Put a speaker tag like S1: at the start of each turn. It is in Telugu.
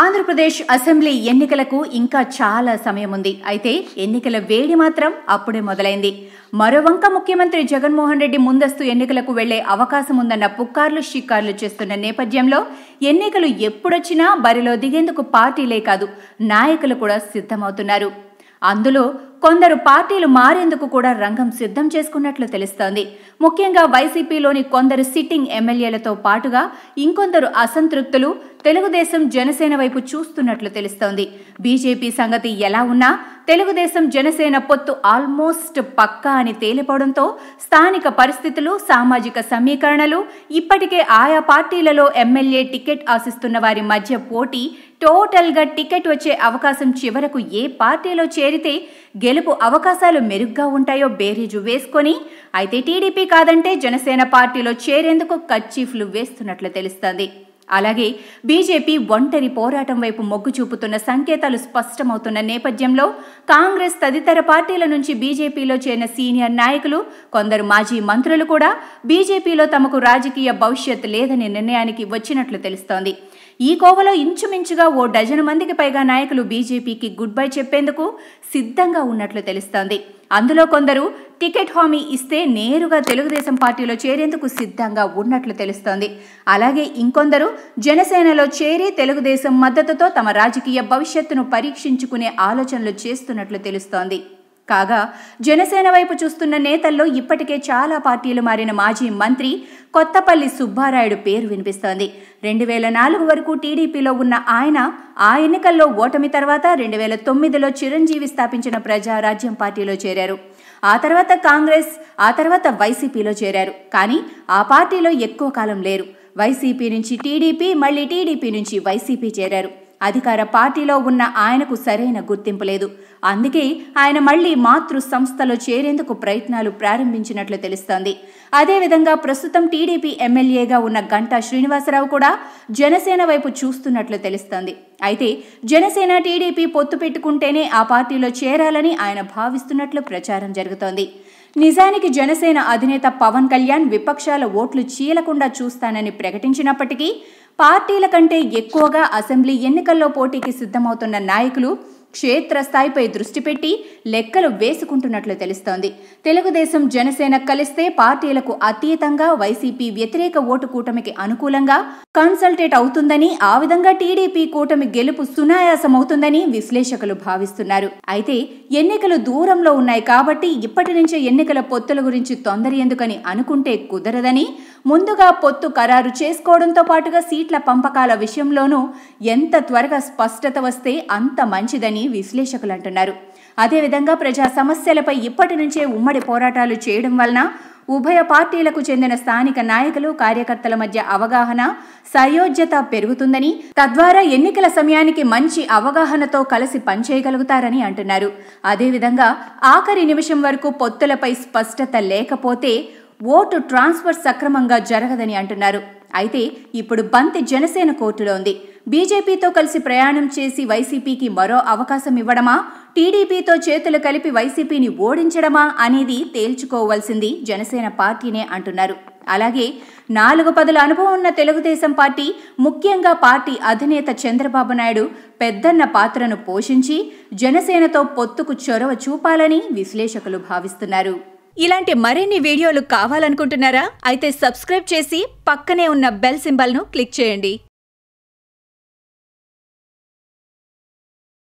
S1: ఆంధ్రప్రదేశ్ అసెంబ్లీ ఎన్నికలకు ఇంకా చాలా సమయం ఉంది అయితే ఎన్నికల వేడి మాత్రం అప్పుడే మొదలైంది మరోవంక ముఖ్యమంత్రి జగన్మోహన్ రెడ్డి ముందస్తు ఎన్నికలకు వెళ్లే అవకాశం ఉందన్న పుక్కార్లు షికార్లు చేస్తున్న నేపథ్యంలో ఎన్నికలు ఎప్పుడొచ్చినా బరిలో దిగేందుకు పార్టీలే కాదు నాయకులు కూడా సిద్ధమవుతున్నారు అందులో కొందరు పార్టీలు మారేందుకు కూడా రంగం సిద్ధం చేసుకున్నట్లు తెలుస్తోంది ముఖ్యంగా వైసీపీలోని కొందరు సిట్టింగ్ ఎమ్మెల్యేలతో పాటుగా ఇంకొందరు అసంతృప్తులు తెలుగుదేశం జనసేన వైపు చూస్తున్నట్లు తెలుస్తోంది బీజేపీ సంగతి ఎలా ఉన్నా తెలుగుదేశం జనసేన పొత్తు ఆల్మోస్ట్ పక్కా అని తేలిపోవడంతో స్థానిక పరిస్థితులు సామాజిక సమీకరణలు ఇప్పటికే ఆయా పార్టీలలో ఎమ్మెల్యే టికెట్ ఆశిస్తున్న వారి మధ్య పోటీ టోటల్గా టికెట్ వచ్చే అవకాశం చివరకు ఏ పార్టీలో చేరితే గెలుపు అవకాశాలు మెరుగ్గా ఉంటాయో బేరీజు వేసుకొని అయితే టీడీపీ కాదంటే జనసేన పార్టీలో చేరేందుకు కచ్చీఫ్లు వేస్తున్నట్లు తెలుస్తోంది అలాగే బీజేపీ ఒంటరి పోరాటం వైపు మొగ్గు చూపుతున్న సంకేతాలు స్పష్టమవుతున్న నేపథ్యంలో కాంగ్రెస్ తదితర పార్టీల నుంచి బీజేపీలో చేరిన సీనియర్ నాయకులు కొందరు మాజీ మంత్రులు కూడా బీజేపీలో తమకు రాజకీయ భవిష్యత్ లేదనే నిర్ణయానికి వచ్చినట్లు తెలుస్తోంది ఈ కోవలో ఇంచుమించుగా ఓ డజను మందికి పైగా నాయకులు బీజేపీకి గుడ్ బై చెప్పేందుకు సిద్ధంగా ఉన్నట్లు తెలుస్తోంది అందులో కొందరు టికెట్ హామీ ఇస్తే నేరుగా తెలుగుదేశం పార్టీలో చేరేందుకు సిద్ధంగా ఉన్నట్లు తెలుస్తోంది అలాగే ఇంకొందరు జనసేనలో చేరి తెలుగుదేశం మద్దతుతో తమ రాజకీయ భవిష్యత్తును పరీక్షించుకునే ఆలోచనలు చేస్తున్నట్లు తెలుస్తోంది కాగా జనసేన వైపు చూస్తున్న నేతల్లో ఇప్పటికే చాలా పార్టీలు మారిన మాజీ మంత్రి కొత్తపల్లి సుబ్బారాయుడు పేరు వినిపిస్తోంది రెండు వేల నాలుగు వరకు టీడీపీలో ఉన్న ఆయన ఆ ఎన్నికల్లో ఓటమి తర్వాత రెండు వేల తొమ్మిదిలో చిరంజీవి స్థాపించిన ప్రజారాజ్యం పార్టీలో చేరారు ఆ తర్వాత కాంగ్రెస్ ఆ తర్వాత వైసీపీలో చేరారు కానీ ఆ పార్టీలో ఎక్కువ కాలం లేరు వైసీపీ నుంచి టీడీపీ మళ్ళీ టీడీపీ నుంచి వైసీపీ చేరారు అధికార పార్టీలో ఉన్న ఆయనకు సరైన గుర్తింపు లేదు అందుకే ఆయన మళ్లీ మాతృ సంస్థలో చేరేందుకు ప్రయత్నాలు ప్రారంభించినట్లు తెలుస్తోంది అదేవిధంగా ప్రస్తుతం టీడీపీ ఎమ్మెల్యేగా ఉన్న గంటా శ్రీనివాసరావు కూడా జనసేన వైపు చూస్తున్నట్లు తెలుస్తోంది అయితే జనసేన టీడీపీ పొత్తు పెట్టుకుంటేనే ఆ పార్టీలో చేరాలని ఆయన భావిస్తున్నట్లు ప్రచారం జరుగుతోంది నిజానికి జనసేన అధినేత పవన్ కళ్యాణ్ విపక్షాల ఓట్లు చీలకుండా చూస్తానని ప్రకటించినప్పటికీ పార్టీల కంటే ఎక్కువగా అసెంబ్లీ ఎన్నికల్లో పోటీకి సిద్ధమవుతున్న నాయకులు క్షేత్రస్థాయిపై దృష్టి పెట్టి లెక్కలు వేసుకుంటున్నట్లు తెలుస్తోంది తెలుగుదేశం జనసేన కలిస్తే పార్టీలకు అతీతంగా వైసీపీ వ్యతిరేక ఓటు కూటమికి అనుకూలంగా కన్సల్టేట్ అవుతుందని ఆ విధంగా టీడీపీ కూటమి గెలుపు సునాయాసమవుతుందని విశ్లేషకులు భావిస్తున్నారు అయితే ఎన్నికలు దూరంలో ఉన్నాయి కాబట్టి ఇప్పటి నుంచే ఎన్నికల పొత్తుల గురించి తొందర ఎందుకని అనుకుంటే కుదరదని ముందుగా పొత్తు ఖరారు చేసుకోవడంతో పాటుగా సీట్ల పంపకాల విషయంలోనూ ఎంత త్వరగా స్పష్టత వస్తే అంత మంచిదని విశ్లేషకులు అంటున్నారు అదేవిధంగా ప్రజా సమస్యలపై ఇప్పటి నుంచే ఉమ్మడి పోరాటాలు చేయడం వలన ఉభయ పార్టీలకు చెందిన స్థానిక నాయకులు కార్యకర్తల మధ్య అవగాహన సయోజ్యత పెరుగుతుందని తద్వారా ఎన్నికల సమయానికి మంచి అవగాహనతో కలిసి పనిచేయగలుగుతారని అంటున్నారు అదేవిధంగా ఆఖరి నిమిషం వరకు పొత్తులపై స్పష్టత లేకపోతే ఓటు ట్రాన్స్ఫర్ సక్రమంగా జరగదని అంటున్నారు అయితే ఇప్పుడు బంతి జనసేన కోర్టులో ఉంది బీజేపీతో కలిసి ప్రయాణం చేసి వైసీపీకి మరో అవకాశం ఇవ్వడమా టీడీపీతో చేతులు కలిపి వైసీపీని ఓడించడమా అనేది తేల్చుకోవాల్సింది జనసేన పార్టీనే అంటున్నారు అలాగే నాలుగు పదుల అనుభవం ఉన్న తెలుగుదేశం పార్టీ ముఖ్యంగా పార్టీ అధినేత చంద్రబాబు నాయుడు పెద్దన్న పాత్రను పోషించి జనసేనతో పొత్తుకు చొరవ చూపాలని విశ్లేషకులు భావిస్తున్నారు ఇలాంటి మరిన్ని వీడియోలు కావాలనుకుంటున్నారా అయితే సబ్స్క్రైబ్ చేసి పక్కనే ఉన్న బెల్ సింబల్ను క్లిక్ చేయండి